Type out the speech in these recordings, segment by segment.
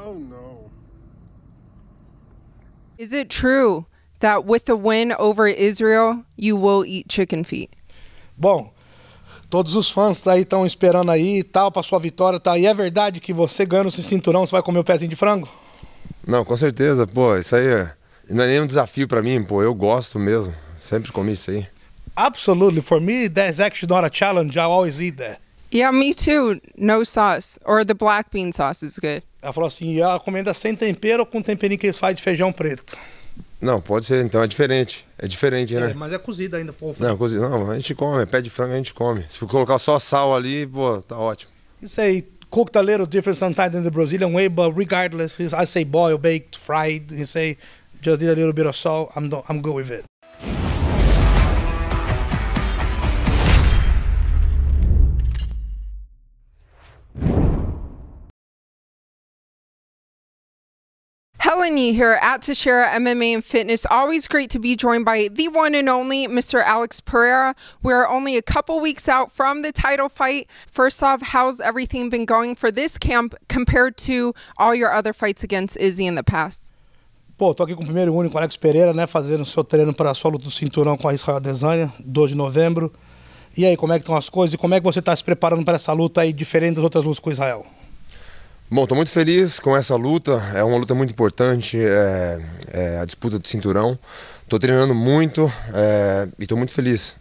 Oh, no. Is it true that with the win over Israel, you will eat chicken feet? Bom, todos os fãs aí estão esperando aí e tal para sua vitória, tá? E é verdade que você ganhando esse cinturão, você vai comer o pezinho de frango? Não, com certeza, pô, isso aí é, não é nem um desafio para mim, pô, eu gosto mesmo, sempre comi isso aí. Absolutely, for me, that's actually not a challenge, I always eat that. Yeah, me too. No sauce. Or the black bean sauce is good. Ela falou assim, e ela comenda sem tempero ou com temperinho que eles fazem de feijão preto? Não, pode ser, então é diferente. É diferente, é, né? mas é cozida ainda, fofa. Não, cozida. Não, a gente come, é pé de frango a gente come. Se for colocar só sal ali, pô, tá ótimo. Isso aí, little different sometimes in the Brazilian way, but regardless, I say boil, baked, fried, you say just did a little bit of salt, I'm, I'm good with it. Caitlin Yee here at Tashera MMA and Fitness. Always great to be joined by the one and only Mr. Alex Pereira. We're only a couple weeks out from the title fight. First off, how's everything been going for this camp compared to all your other fights against Izzy in the past? Pô, tô aqui com o primeiro e único Alex Pereira, né? Fazendo seu treino para a sua luta do cinturão com a Israel Adesanya, 2 de novembro. E aí, como é que estão as coisas e como é que você está se preparando para essa luta aí, diferente das outras lutas com Israel? Bom, estou muito feliz com essa luta. É uma luta muito importante, é, é a disputa de cinturão. Estou treinando muito é, e estou muito feliz.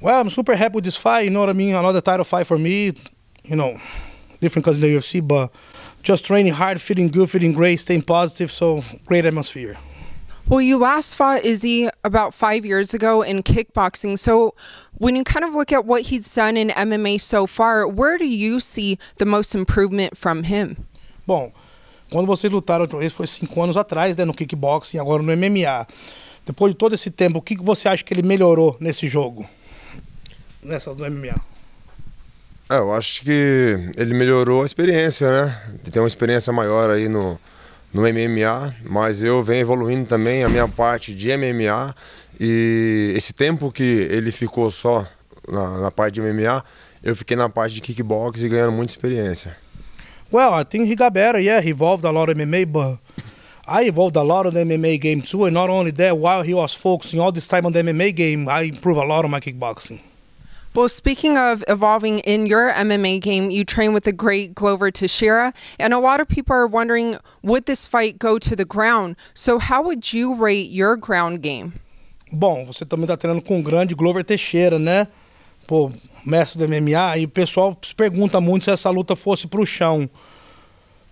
Well, I'm super happy with this fight. You know what I mean? Another title fight for me. You know, different because in the UFC, but just training hard, feeling good, feeling great, staying positive. So great atmosphere. Well, you last fought Izzy about five years ago in kickboxing. So When you kind of look at what he's done in MMA so far, where do you see the most improvement from him? Bom, quando vocês lutaram a última vez foi cinco anos atrás, né, no kickboxing, agora no MMA. Depois de todo esse tempo, o que você acha que ele melhorou nesse jogo? Nessa do MMA? É, eu acho que ele melhorou a experiência, né? Tem uma experiência maior aí no, no MMA, mas eu venho evoluindo também a minha parte de MMA e esse tempo que ele ficou só na, na parte de MMA, eu fiquei na parte de kickbox e ganhando muita experiência. Well, I think he got better. Yeah, he evolved a lot in MMA, but I evolved a lot on the MMA game too. And not only that, while he was focusing all this time on the MMA game, I improved a lot on my kickboxing. Well, speaking of evolving in your MMA game, you train with the great Glover Teixeira, and a lot of people are wondering would this fight go to the ground? So, how would you rate your ground game? Bom, você também está treinando com o grande Glover Teixeira, né? Pô, mestre do MMA, e o pessoal se pergunta muito se essa luta fosse para o chão.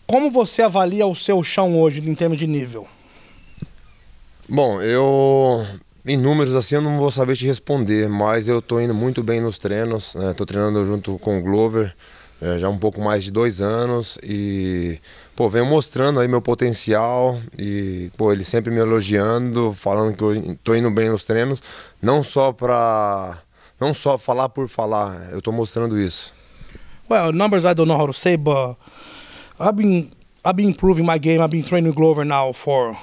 Como você avalia o seu chão hoje em termos de nível? Bom, eu em números assim eu não vou saber te responder, mas eu estou indo muito bem nos treinos. Estou né? treinando junto com o Glover é, já um pouco mais de dois anos e pô, venho mostrando aí meu potencial e, pô, ele sempre me elogiando, falando que eu tô indo bem nos treinos, não só para não só falar por falar, eu tô mostrando isso. Well, numbers I don't know how to say, but I've been I've been improving my game. I've been training Glover now for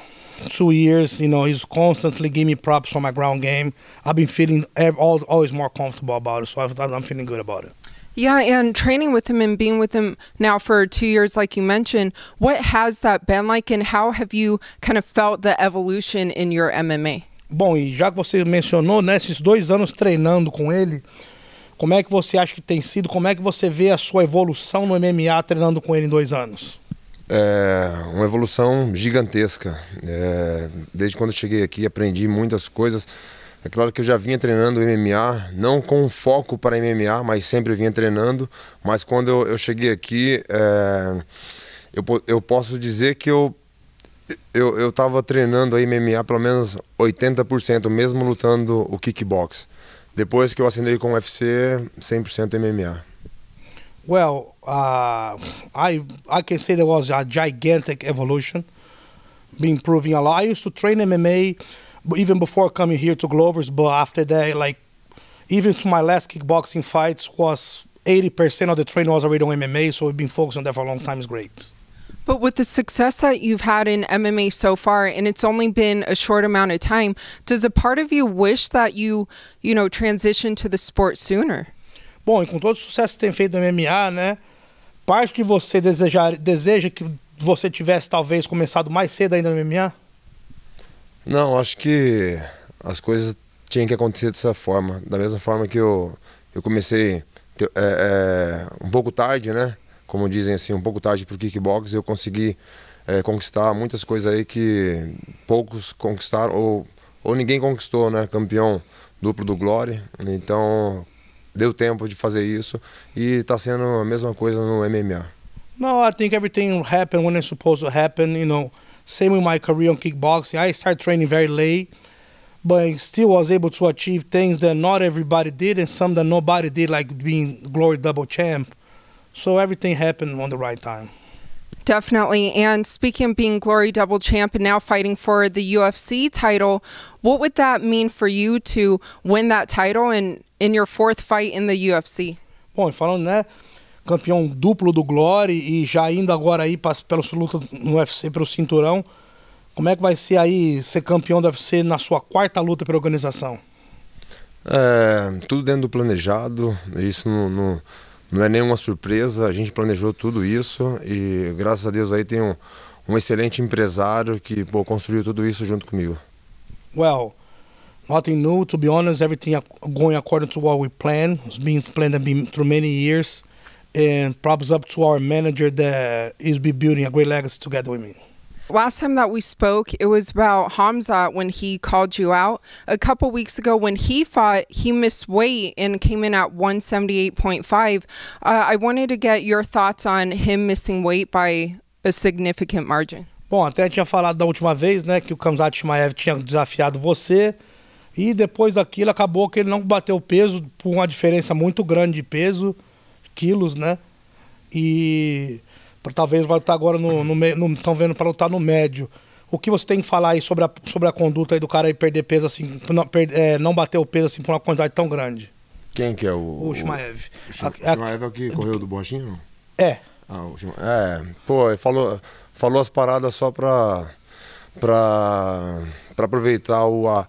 two years. You know, he's constantly giving me props for my ground game. I've been feeling always more comfortable about it, so I'm feeling good about it. Yeah, and training with him and being with him now for two years, like you mentioned, what has that been like, and how have you kind of felt the evolution in your MMA? Bom, e já que você mencionou, né, esses dois anos treinando com ele, como é que você acha que tem sido? Como é que você vê a sua evolução no MMA treinando com ele em dois anos? É uma evolução gigantesca. É, desde quando eu cheguei aqui, aprendi muitas coisas é claro que eu já vinha treinando MMA, não com foco para MMA, mas sempre vinha treinando. Mas quando eu, eu cheguei aqui, é, eu, eu posso dizer que eu eu, eu treinando a MMA pelo menos 80%, mesmo lutando o kickbox. Depois que eu assinei com o UFC, 100% MMA. Well, uh, I I can say there was a gigantic evolution, been improving a lot. I used to train MMA but even before coming here to Glover's, but after that, like even to my last kickboxing fights was 80% of the training was already on MMA, so we've been focused on that for a long time. It's great. But with the success that you've had in MMA so far, and it's only been a short amount of time, does a part of you wish that you, you know, transitioned to the sport sooner? Bom, e com todo o sucesso que tem feito no MMA, né? Parte de você desejar, deseja que você tivesse talvez começado mais cedo ainda no MMA? Não, acho que as coisas tinham que acontecer dessa forma. Da mesma forma que eu, eu comecei é, é, um pouco tarde, né? Como dizem assim, um pouco tarde para o kickbox, eu consegui é, conquistar muitas coisas aí que poucos conquistaram ou, ou ninguém conquistou, né? Campeão duplo do Glory. Então, deu tempo de fazer isso e está sendo a mesma coisa no MMA. Não, I think everything happened when it's supposed to happen, you know. Same with my career on kickboxing. I started training very late, but I still was able to achieve things that not everybody did and some that nobody did, like being glory double champ. So everything happened on the right time. Definitely. And speaking of being glory double champ and now fighting for the UFC title, what would that mean for you to win that title and in, your fourth fight in the UFC? Well, following that. campeão duplo do Glory e já indo agora aí pra, pela sua luta no UFC pelo cinturão. Como é que vai ser aí ser campeão do UFC na sua quarta luta pela organização? É, tudo dentro do planejado, isso não, não, não, é nenhuma surpresa, a gente planejou tudo isso e graças a Deus aí tem um, um excelente empresário que pô, construiu tudo isso junto comigo. Well, nothing new, to be honest, everything going according to what we planned, it's been planned through many years and props up to our manager that is be building a great legacy together with me. Last time that we spoke, it was about Hamza when he called you out. A couple weeks ago, when he fought, he missed weight and came in at 178.5. Uh, I wanted to get your thoughts on him missing weight by a significant margin. Bom, até tinha falado da última vez, né, que o Kamzat Chimaev tinha desafiado você. E depois daquilo acabou que ele não bateu o peso por uma diferença muito grande de peso quilos, né? E talvez vai estar agora no, no meio. Estão vendo para lutar no médio. O que você tem que falar aí sobre a, sobre a conduta aí do cara aí perder peso assim, não, per, é, não bater o peso assim por uma quantidade tão grande? Quem que é o. O Shimaev. O é o que correu do Borginho, não? É. Ah, o É, pô, ele falou, falou as paradas só para para aproveitar o. A,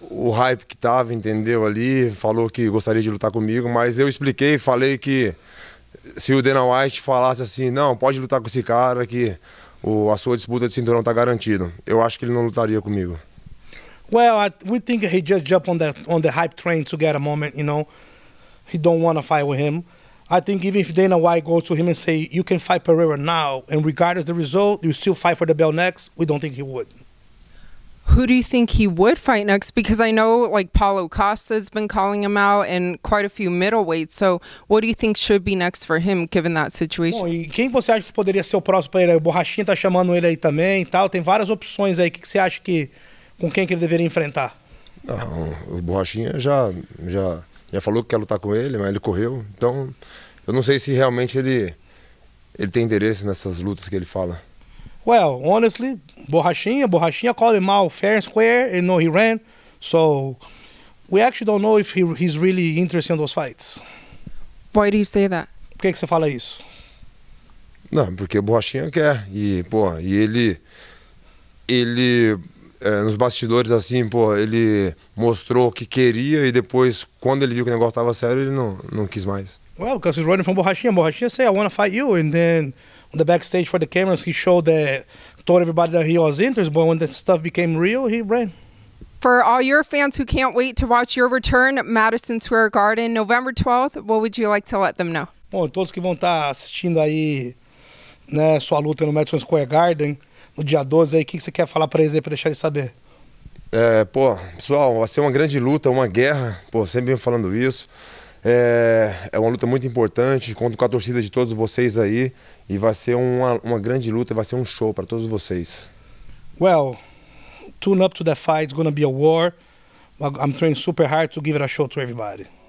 o hype que tava, entendeu? Ali, falou que gostaria de lutar comigo, mas eu expliquei, falei que se o Dana White falasse assim, não, pode lutar com esse cara que o, a sua disputa de cinturão tá garantido, eu acho que ele não lutaria comigo. Well, I, we think he just jumped on the on the hype train to get a moment, you know. He don't want to fight with him. I think even if Dana White goes to him and say, "You can fight Pereira now," and regardless the result, you still fight for the belt next, we don't think he would who do you think he would fight next? Because I know like Paulo Costa has been calling him out and quite a few middleweights. So what do you think should be next for him given that situation? Bom, e quem você acha que poderia ser o próximo para ele? O Borrachinha tá chamando ele aí também e tal. Tem várias opções aí. O que, que você acha que. com quem que ele deveria enfrentar? Não, o Borrachinha já, já, já falou que quer lutar com ele, mas ele correu. Então, eu não sei se realmente ele, ele tem interesse nessas lutas que ele fala. Well, honestly, borrachinha, borrachinha called him out fair and square, and no, he ran. So we actually don't know if he, he's really interested in those fights. Why do you say that? Por que, que você fala isso? Não, porque borrachinha quer. E, pô, e ele. Ele é, nos bastidores, assim, pô, ele mostrou que queria e depois, quando ele viu que o negócio estava sério, ele não, não quis mais. Well, because he's running from Borrachinha. Borrachinha said, I want to fight you. And then on the backstage for the cameras, he showed that, told everybody that he was interested. But when that stuff became real, he ran. For all your fans who can't wait to watch your return at Madison Square Garden November 12th, what would you like to let them know? Bom, todos que vão estar tá assistindo aí, né, sua luta no Madison Square Garden, o dia 12 aí, o que, que você quer falar para eles aí, para deixar eles saber? É, pô, pessoal, vai ser uma grande luta, uma guerra, pô, sempre venho falando isso. É, é uma luta muito importante, conto com a torcida de todos vocês aí. E vai ser uma, uma grande luta, vai ser um show para todos vocês. Well, tune up to the fight, it's gonna be a war. I'm training super hard to give it a show to everybody.